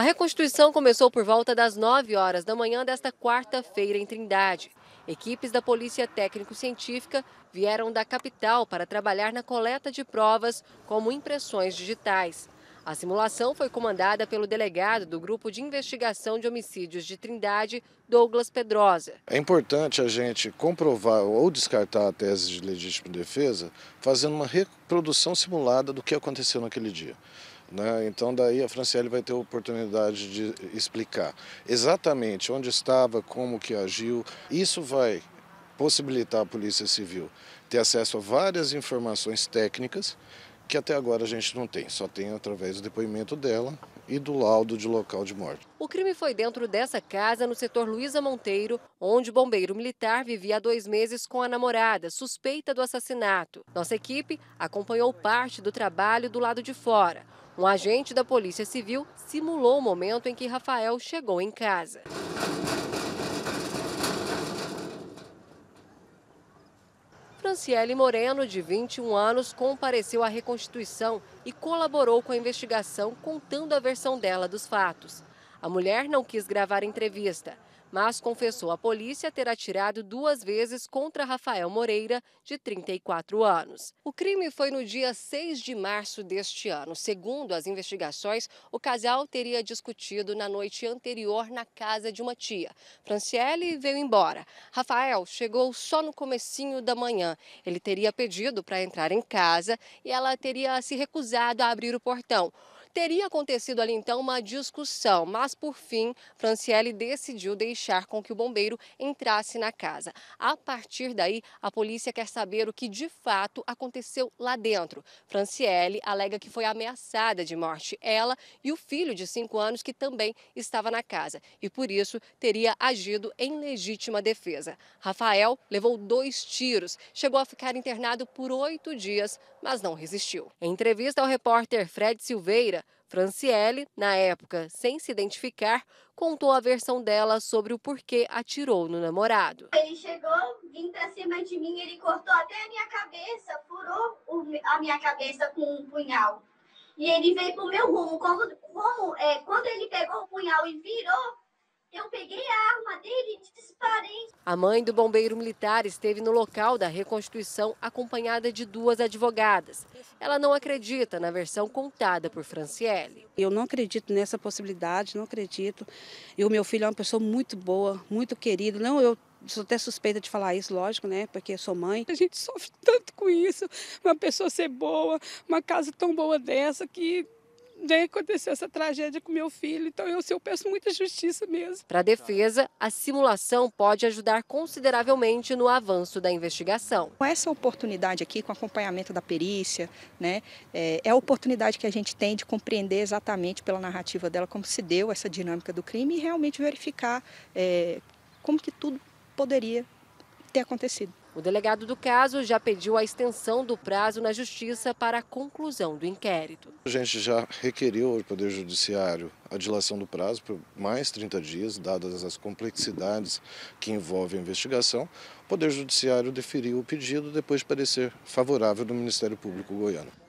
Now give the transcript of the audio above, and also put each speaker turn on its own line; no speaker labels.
A reconstituição começou por volta das 9 horas da manhã desta quarta-feira em Trindade. Equipes da Polícia Técnico-Científica vieram da capital para trabalhar na coleta de provas como impressões digitais. A simulação foi comandada pelo delegado do Grupo de Investigação de Homicídios de Trindade, Douglas Pedrosa.
É importante a gente comprovar ou descartar a tese de legítima defesa fazendo uma reprodução simulada do que aconteceu naquele dia. Né? Então, daí a Franciele vai ter a oportunidade de explicar exatamente onde estava, como que agiu. Isso vai possibilitar a Polícia Civil ter acesso a várias informações técnicas que até agora a gente não tem, só tem através do depoimento dela e do laudo de local de morte.
O crime foi dentro dessa casa, no setor Luiza Monteiro, onde o bombeiro militar vivia há dois meses com a namorada, suspeita do assassinato. Nossa equipe acompanhou parte do trabalho do lado de fora. Um agente da Polícia Civil simulou o momento em que Rafael chegou em casa. Franciele Moreno, de 21 anos, compareceu à reconstituição e colaborou com a investigação, contando a versão dela dos fatos. A mulher não quis gravar entrevista, mas confessou à polícia ter atirado duas vezes contra Rafael Moreira, de 34 anos. O crime foi no dia 6 de março deste ano. Segundo as investigações, o casal teria discutido na noite anterior na casa de uma tia. Franciele veio embora. Rafael chegou só no comecinho da manhã. Ele teria pedido para entrar em casa e ela teria se recusado a abrir o portão. Teria acontecido ali então uma discussão, mas por fim, Franciele decidiu deixar com que o bombeiro entrasse na casa. A partir daí, a polícia quer saber o que de fato aconteceu lá dentro. Franciele alega que foi ameaçada de morte, ela e o filho de 5 anos que também estava na casa e por isso teria agido em legítima defesa. Rafael levou dois tiros, chegou a ficar internado por oito dias, mas não resistiu. Em entrevista ao repórter Fred Silveira, Franciele, na época sem se identificar, contou a versão dela sobre o porquê atirou no namorado. Ele chegou, vim pra cima de mim, ele cortou até a minha cabeça, furou a minha cabeça com um punhal. E ele veio pro meu rumo. Como, como é, quando ele pegou o punhal e virou, eu peguei a arma dele e disparei. A mãe do bombeiro militar esteve no local da reconstituição acompanhada de duas advogadas. Ela não acredita na versão contada por Franciele. Eu não acredito nessa possibilidade, não acredito. E o meu filho é uma pessoa muito boa, muito querido. Não, eu sou até suspeita de falar isso, lógico, né? Porque sou mãe. A gente sofre tanto com isso. Uma pessoa ser boa, uma casa tão boa dessa que né, aconteceu essa tragédia com meu filho. Então eu, assim, eu peço muita justiça mesmo. Para a defesa, a simulação pode ajudar consideravelmente no avanço da investigação. Com essa oportunidade aqui, com acompanhamento da perícia, né, é, é, a oportunidade que a gente tem de compreender exatamente pela narrativa dela como se deu essa dinâmica do crime e realmente verificar é, como que tudo poderia ter acontecido. O delegado do caso já pediu a extensão do prazo na Justiça para a conclusão do inquérito.
A gente já requeriu ao Poder Judiciário a dilação do prazo por mais 30 dias, dadas as complexidades que envolve a investigação. O Poder Judiciário deferiu o pedido depois de parecer favorável do Ministério Público Goiano.